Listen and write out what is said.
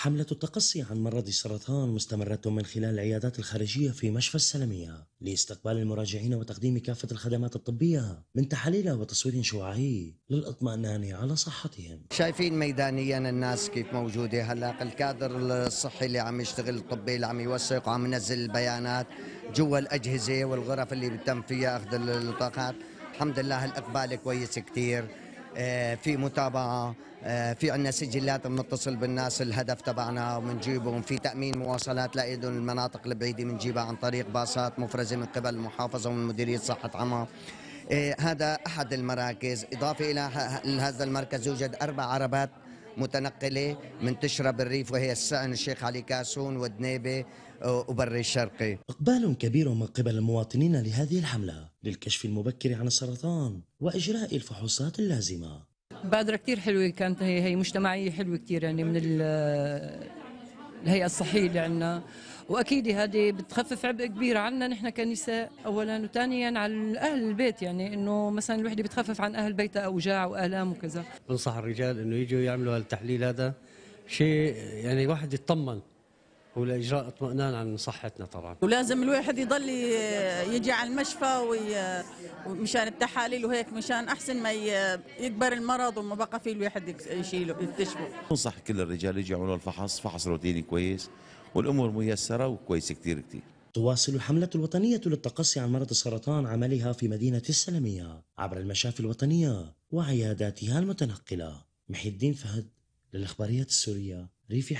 حملة التقصي عن مرض السرطان مستمرة من خلال العيادات الخارجية في مشفى السلمية لاستقبال المراجعين وتقديم كافة الخدمات الطبية من تحاليل وتصوير شعاعي للاطمئنان على صحتهم. شايفين ميدانيا الناس كيف موجودة هلا الكادر الصحي اللي عم يشتغل الطبي اللي عم يوثق وعم ينزل البيانات جوا الأجهزة والغرف اللي بتم فيها أخذ البطاقات الحمد لله الإقبال كويس كثير آه، في متابعه آه، في عندنا سجلات بنتصل بالناس الهدف تبعنا وبنجيبهم في تامين مواصلات لايدهم المناطق البعيده بنجيبها عن طريق باصات مفرزه من قبل المحافظه ومن مديريه صحه عمان آه، هذا احد المراكز اضافه الى هذا المركز يوجد اربع عربات متنقله منتشره بالريف وهي السأن الشيخ علي كاسون والدنيبه وبري آه، الشرقي إقبال كبير من قبل المواطنين لهذه الحملة للكشف المبكر عن السرطان وإجراء الفحوصات اللازمة بادرة كتير حلوة كانت هي, هي مجتمعية حلوة كتير يعني من الهيئة الصحية اللي عندنا واكيد هذه بتخفف عبء كبير عنا نحن كنساء اولا وثانيا على اهل البيت يعني انه مثلا الوحده بتخفف عن اهل بيتها اوجاع والام وكذا بنصح الرجال انه يجوا يعملوا هالتحليل هذا شيء يعني واحد يطمن ولاجراء اطمئنان عن صحتنا طبعا ولازم الواحد يضل يجي على المشفى ومشان مشان التحاليل وهيك مشان احسن ما يكبر المرض وما بقى فيه الواحد يشيله يكتشفه بنصح كل الرجال يجي يعملوا الفحص فحص روتيني كويس والامور ميسره وكويسه كثير كثير تواصل الحملة الوطنية للتقصي عن مرض السرطان عملها في مدينة السلمية عبر المشافي الوطنية وعياداتها المتنقلة محي الدين فهد للإخبارية السورية ريفي حمد